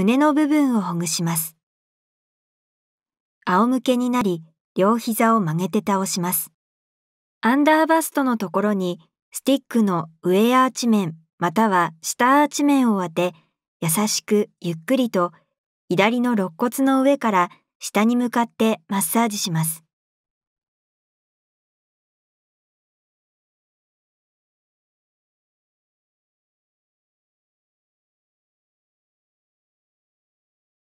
胸の部分をほぐします。仰向けになり、両膝を曲げて倒します。アンダーバストのところにスティックの上アーチ面または下アーチ面を当て、優しくゆっくりと左の肋骨の上から下に向かってマッサージします。